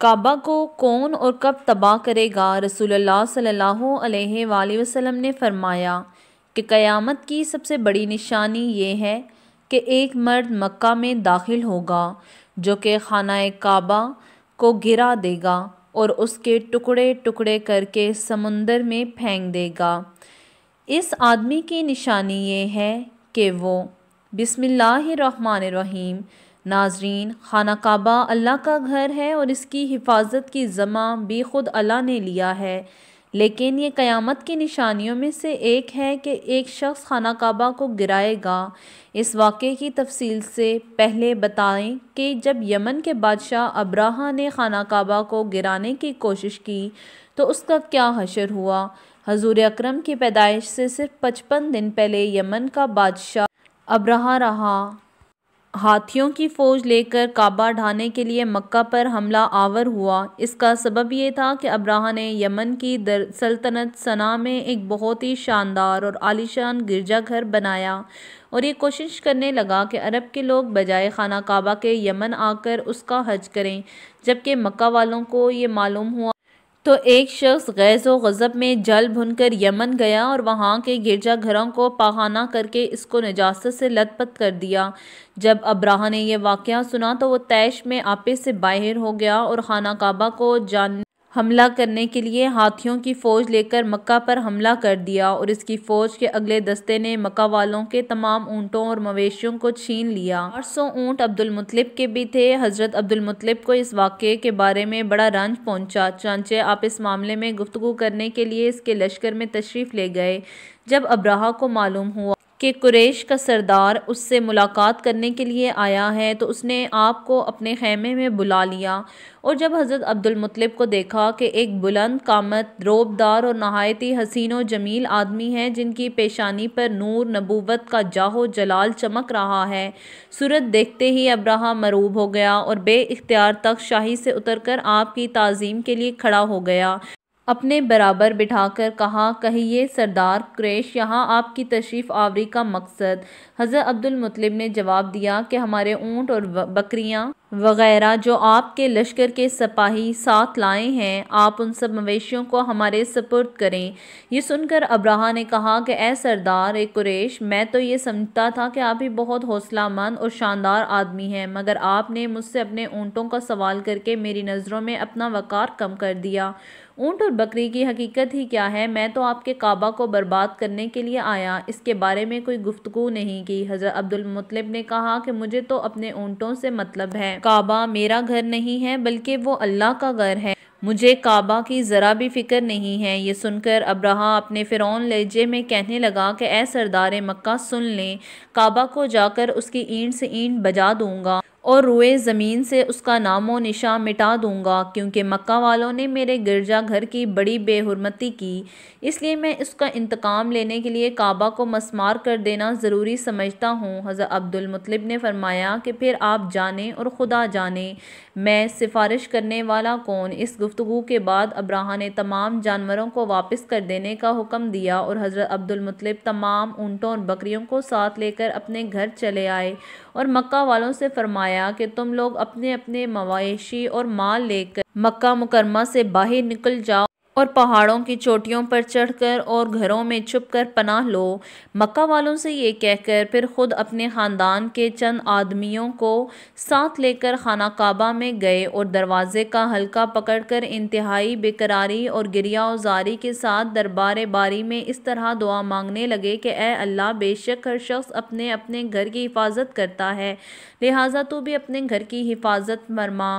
काबा को कौन और कब तबाह करेगा रसूल सल्लल्लाहु अलैहि वसल्लम ने फरमाया कि क़यामत की सबसे बड़ी निशानी ये है कि एक मर्द मक्का में दाखिल होगा जो कि खाना काबा को गिरा देगा और उसके टुकड़े टुकड़े करके समंदर में फेंक देगा इस आदमी की निशानी ये है कि वो बिसमीम नाजरीन खाना काबा अल्लाह का घर है और इसकी हिफाजत की ज़मा भी ख़ुद अल्लाह ने लिया है लेकिन ये क़यामत की निशानियों में से एक है कि एक शख्स खाना काबा को गिराएगा इस वाक़े की तफसील से पहले बताएं कि जब यमन के बादशाह अब्राहा ने खाना काबा को गिराने की कोशिश की तो उसका क्या हशर हुआ हजूर अक्रम की पैदाइश से सिर्फ पचपन दिन पहले यमन का बादशाह अब्राहा रहा हाथियों की फौज लेकर काबा ढाने के लिए मक्का पर हमला आवर हुआ इसका सबब यह था कि अब्राहा ने यमन की दर सल्तनत सना में एक बहुत ही शानदार और आलिशान गिरजाघर बनाया और ये कोशिश करने लगा कि अरब के लोग बजाय खाना काबा के यमन आकर उसका हज करें जबकि मक्का वालों को ये मालूम हुआ तो एक शख्स गैज़ व गज़ब में जल भुनकर यमन गया और वहाँ के गिरजा घरों को पहाना करके इसको नजास्त से लतपत कर दिया जब अब्राह ने यह वाक़ सुना तो वह तैश में आपे से बाहर हो गया और खाना काबा को जान हमला करने के लिए हाथियों की फ़ौज लेकर मक्का पर हमला कर दिया और इसकी फ़ौज के अगले दस्ते ने मक्का वालों के तमाम ऊँटों और मवेशियों को छीन लिया आठ सौ ऊँट अब्दुलमतलब के भी थे हज़रत अब्दुलमतलब को इस वाक़े के बारे में बड़ा रंज पहुँचा चांचे आप इस मामले में गुफ्तु करने के लिए इसके लश्कर में तशरीफ़ ले गए जब अब्राह को मालूम हुआ कि कुरेश का सरदार उससे मुलाकात करने के लिए आया है तो उसने आपको अपने खेमे में बुला लिया और जब हज़रत अब्दुलमतलब को देखा कि एक बुलंद कामत रोबदार और नहायत ही जमील आदमी है जिनकी पेशानी पर नूर नबूवत का जाहो जलाल चमक रहा है सूरत देखते ही अब्राहम मरूब हो गया और बे इख्तियार तक शाही से उतर कर आपकी तज़ीम के लिए खड़ा हो गया अपने बराबर बिठाकर कहा कहिए सरदार क्रेश यहाँ आपकी तशरीफ़ आवरी का मकसद हज़रत अब्दुलमतलब ने जवाब दिया कि हमारे ऊँट और बकरियाँ वगैरह जो आपके लश्कर के सिपाही साथ लाए हैं आप उन सब मवेशियों को हमारे सपुर्द करें यह सुनकर अब्राहा ने कहा कि ए सरदार ए कुरेश मैं तो ये समझता था कि आप ही बहुत हौसला मंद और शानदार आदमी हैं मगर आपने मुझसे अपने ऊँटों का सवाल करके मेरी नज़रों में अपना वक़ार कम कर दिया ऊँट और बकरी की हकीकत ही क्या है मैं तो आपके काबा को बर्बाद करने के लिए आया इसके बारे में कोई गुफ्तु नहीं की हज़रत अब्दुलमतलब ने कहा कि मुझे तो अपने ऊँटों से मतलब है काबा मेरा घर नहीं है बल्कि वो अल्लाह का घर है मुझे काबा की ज़रा भी फ़िक्र नहीं है ये सुनकर अब्रहा अपने फ़िरौन लहजे में कहने लगा कि ए सरदार मक्का सुन लें काबा को जाकर उसकी ईंट से ईंट बजा दूंगा और रुए ज़मीन से उसका नामो निशा मिटा दूंगा क्योंकि मक्का वालों ने मेरे गिरजा घर की बड़ी बेहरमती की इसलिए मैं इसका इंतकाम लेने के लिए काबा को मसमार कर देना ज़रूरी समझता हूँ हज़रत अब्दुलमतलब ने फरमाया कि फिर आप जाने और ख़ुदा जाने मैं सिफारिश करने वाला कौन इस गुफ्तु के बाद अब्राहा ने तमाम जानवरों को वापस कर देने का हुक्म दिया और हज़रत अब्दुलमतलब तमाम ऊँटों और बकरियों को साथ लेकर अपने घर चले आए और मक्का वालों से फरमाया कि तुम लोग अपने अपने मवेशी और माल लेकर मक्का मुकरमा से बाहर निकल जाओ और पहाड़ों की चोटियों पर चढ़कर और घरों में छुपकर पनाह लो मक्का वालों से ये कहकर फिर खुद अपने ख़ानदान के चंद आदमियों को साथ लेकर खाना काबा में गए और दरवाज़े का हल्का पकड़कर इंतहाई बेकरारी और गिरिया उजारी के साथ दरबार बारी में इस तरह दुआ मांगने लगे कि ए अल्लाह बेशक हर शख्स अपने अपने घर की हिफाजत करता है लिहाजा तो भी अपने घर की हिफाजत मरमा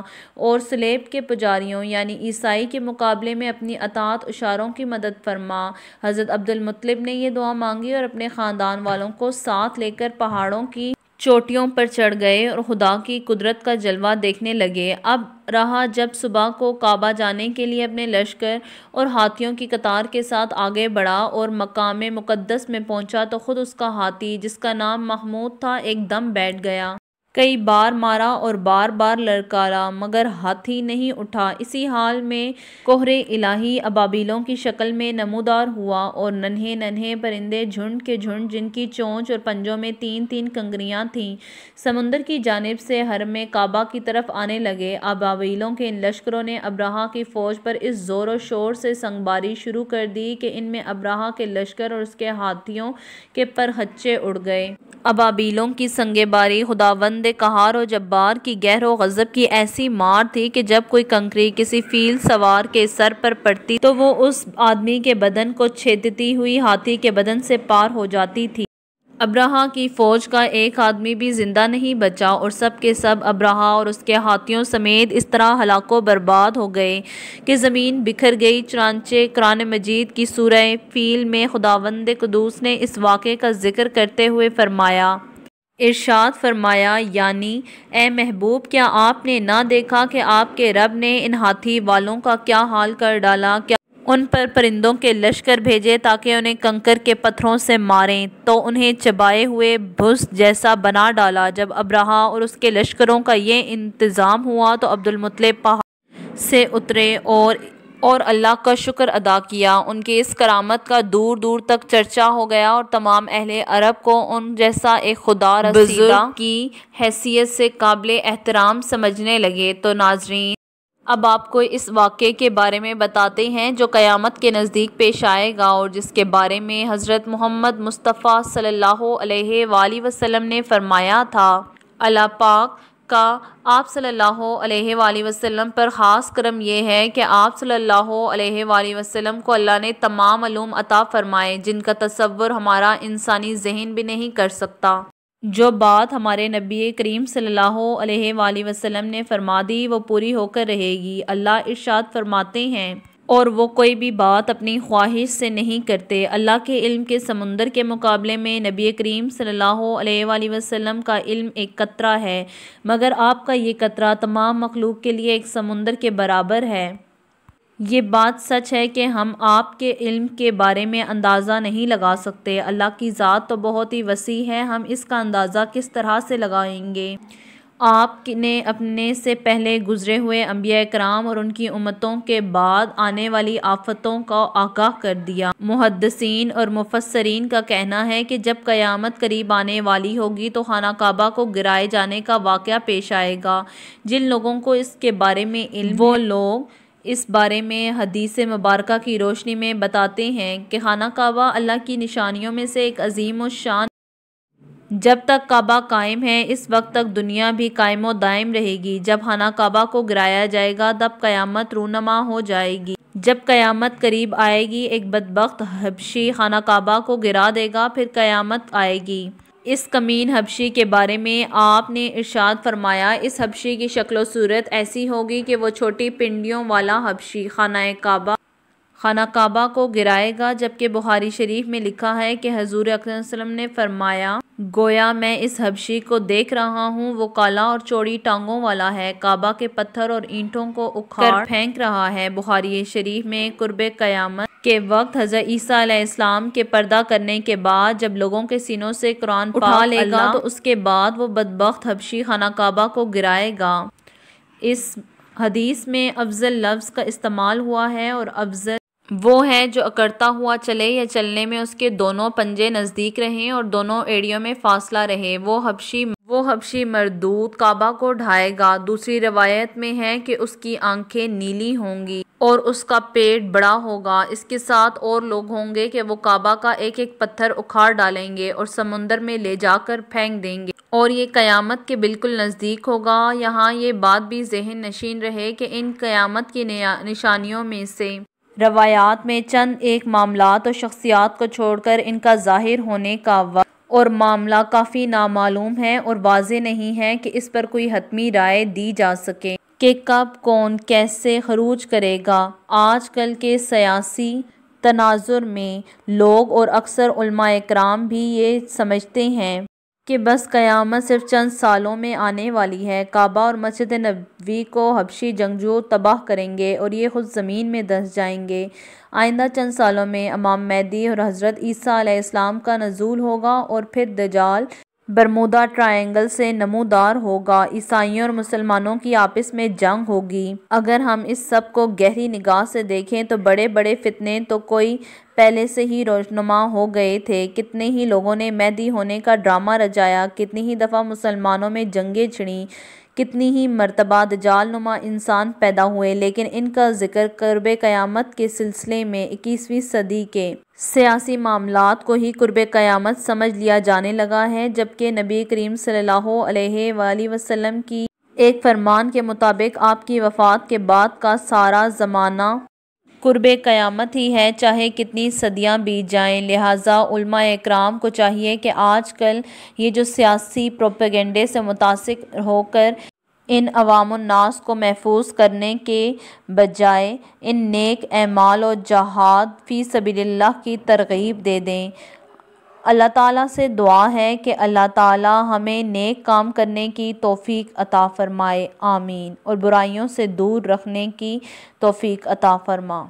और स्लेब के पुजारियों यानी ईसाई के मुकाबले में अपनी अतात इशारों की मदद फरमा हज़रत अब्दुलमतलब ने यह दुआ मांगी और अपने ख़ानदान वालों को साथ लेकर पहाड़ों की चोटियों पर चढ़ गए और खुदा की कुदरत का जलवा देखने लगे अब रहा जब सुबह को काबा जाने के लिए अपने लश्कर और हाथियों की कतार के साथ आगे बढ़ा और मकाम मुकद्दस में पहुंचा तो ख़ुद उसका हाथी जिसका नाम महमूद था एकदम बैठ गया कई बार मारा और बार बार ललकारा मगर हाथी नहीं उठा इसी हाल में कोहरे इलाही अबाबिलों की शक्ल में नमोदार हुआ और नन्हे नन्हे परिंदे झुंड के झुंड जिनकी चोंच और पंजों में तीन तीन कंगरियां थीं समुंदर की जानब से हर में काबा की तरफ आने लगे अबाबिलों के इन लश्करों ने अब्राहा की फ़ौज पर इस ज़ोर व शोर से संगबारी शुरू कर दी कि इनमें अब्राहा के लश्कर और उसके हाथियों के परहच्चे उड़ गए अबाबीलों की बारी खुदावंद कहार और जब्बार की गहर गज़ब की ऐसी मार थी कि जब कोई कंकरी किसी फील सवार के सर पर पड़ती तो वो उस आदमी के बदन को छेदती हुई हाथी के बदन से पार हो जाती थी अब्रहा की फ़ौज का एक आदमी भी ज़िंदा नहीं बचा और सब के सब अब्राहा और उसके हाथियों समेत इस तरह हलाको बर्बाद हो गए कि ज़मीन बिखर गई चरानचे कुरान मजीद की सूरह फील में खुदावंद कदूस ने इस वाक़े का जिक्र करते हुए फरमाया इरशाद फरमाया यानी ए महबूब क्या आपने ना देखा कि आपके रब ने इन हाथी वालों का क्या हाल कर डाला क्या उन पर परिंदों के लश्कर भेजे ताकि उन्हें कंकर के पत्थरों से मारें तो उन्हें चबाए हुए भुस जैसा बना डाला जब अब्राहा और उसके लश्करों का ये इंतज़ाम हुआ तो मुतले पहाड़ से उतरे और और अल्लाह का शुक्र अदा किया उनकी इस करामत का दूर दूर तक चर्चा हो गया और तमाम अहले अरब को उन जैसा एक खुदा रसीदा की हैसियत से काबिल एहतराम समझने लगे तो नाजरीन अब आपको इस वाक़े के बारे में बताते हैं जो क़यामत के नज़दीक पेश आएगा और जिसके बारे में हज़रत मोहम्मद मुस्तफ़ा सल्लल्लाहु अलैहि वसल्लम ने फ़रमाया था अला पाक का आप सल्लल्लाहु अलैहि वसल्लम पर ख़ास करम यह है कि आप सल्लल्लाहु अलैहि वसल्लम को अल्लाह ने तमाम अलूम अता फ़रमाए जिनका तस्वुर हमारा इंसानी जहन भी नहीं कर सकता जो बात हमारे नबी करीम सल्लल्लाहु अलैहि वसल्लम ने फरमा दी वो पूरी होकर रहेगी अल्लाह इरशाद फरमाते हैं और वो कोई भी बात अपनी ख्वाहिश से नहीं करते अल्लाह के इल्म के समुंदर के मुकाबले में नबी करीम सल्लल्लाहु अलैहि वसल्लम का इल्म एक कतरा है मगर आपका ये कतरा तमाम मखलूक के लिए एक समुंदर के बराबर है ये बात सच है कि हम आपके इल्म के बारे में अंदाज़ा नहीं लगा सकते अल्लाह की ज़ात तो बहुत ही वसी है हम इसका अंदाज़ा किस तरह से लगाएंगे आपने अपने से पहले गुज़रे हुए अम्बिया कराम और उनकी उम्मतों के बाद आने वाली आफतों का आगाह कर दिया मुहदसिन और मुफसरीन का कहना है कि जब क़यामत करीब आने वाली होगी तो खाना काबा को गिराए जाने का वाक़ पेश आएगा जिन लोगों को इसके बारे में इल्म वो लोग इस बारे में हदीस मुबारक की रोशनी में बताते हैं कि खाना काबा अल्लाह की निशानियों में से एक अजीम व शान जब तक काबा कायम है इस वक्त तक दुनिया भी कायम व दायम रहेगी जब खाना काबा को गिराया जाएगा तब क़यामत रूनमा हो जाएगी जब क़यामत करीब आएगी एक बदबख्त हबशी खाना काबा को गिरा देगा फिर क़यामत आएगी इस कमीन हबशी के बारे में आपने इरशाद फरमाया इस हबशी की शक्ल सूरत ऐसी होगी कि वो छोटी पिंडियों वाला हबशी खाना काबा खाना काबा को गिराएगा जबकि बुहारी शरीफ में लिखा है कि हजूर अक्रम ने फरमाया गोया मैं इस हबशी को देख रहा हूँ वो काला और चौड़ी टांगों वाला है काबा के पत्थर और ईंटों को उखाड़ फेंक रहा है बुहारी शरीफ में कुर्ब क़यामत के वक्त हजर ईसा इस्लाम के पर्दा करने के बाद जब लोगों के सीनों से कुरान उठा लेगा तो उसके बाद वो बदबख्त हबशी खाना काबा को गिराएगा इस हदीस में अफजल लफ्ज़ का इस्तेमाल हुआ है और अफजल वो है जो अकड़ता हुआ चले या चलने में उसके दोनों पंजे नज़दीक रहें और दोनों एड़ियों में फासला रहे वो हबशी वो हबशी मरदूत काबा को ढाएगा दूसरी रवायत में है कि उसकी आंखें नीली होंगी और उसका पेट बड़ा होगा इसके साथ और लोग होंगे कि वो काबा का एक एक पत्थर उखाड़ डालेंगे और समुन्दर में ले जाकर फेंक देंगे और ये क़यामत के बिल्कुल नज़दीक होगा यहाँ ये बात भी जहन नशीन रहे कि इन क़यामत की निशानियों में से रवायात में चंद एक मामला और शख्सियात को छोड़कर इनका ज़ाहिर होने का वक्त और मामला काफ़ी नामालूम है और वाज नहीं है कि इस पर कोई हतमी राय दी जा सके कि कब कौन कैसे खरूज करेगा आज कल के सियासी तनाजुर में लोग और अक्सर कराम भी ये समझते हैं कि बस क़यामत सिर्फ चंद सालों में आने वाली है काबा और मस्जिद नबी को हबशी जंगजू तबाह करेंगे और ये ख़ुद ज़मीन में दस जाएंगे आइंदा चंद सालों में अमाम मैदी और हज़रत ईसा आलाम का नज़ूल होगा और फिर दजाल बरमूदा ट्रायंगल से नमूदार होगा ईसाइयों और मुसलमानों की आपस में जंग होगी अगर हम इस सब को गहरी निगाह से देखें तो बड़े बड़े फितने तो कोई पहले से ही रोशनुमा हो गए थे कितने ही लोगों ने मेहदी होने का ड्रामा रचाया कितनी ही दफ़ा मुसलमानों में जंगें छिड़ी कितनी ही मरतबा दजाल नुमा इंसान पैदा हुए लेकिन इनका जिक्र करब क़यामत के सिलसिले में इक्कीसवीं सदी के सियासी मामला को ही कुर्ब क़यामत समझ लिया जाने लगा है जबकि नबी करीम सल्लल्लाहु अलैहि वसल्लम की एक फरमान के मुताबिक आपकी वफ़ात के बाद का सारा ज़माना कुर्ब क़यामत ही है चाहे कितनी सदियाँ बीत जाएँ लिहाजा कराम को चाहिए कि आज कल ये जो सियासी प्रोपेगेंडे से मुतासर होकर इन अवामनास को महफूज करने के बजाय इन नेक अमाल और जहाद फ़ी सबील्ला की तरगीब दे दें अल्लाह ताला से दुआ है कि अल्लाह ताला हमें नेक काम करने की तौफीक अता फ़रमाए आमीन और बुराइयों से दूर रखने की तौफीक अता फ़रमा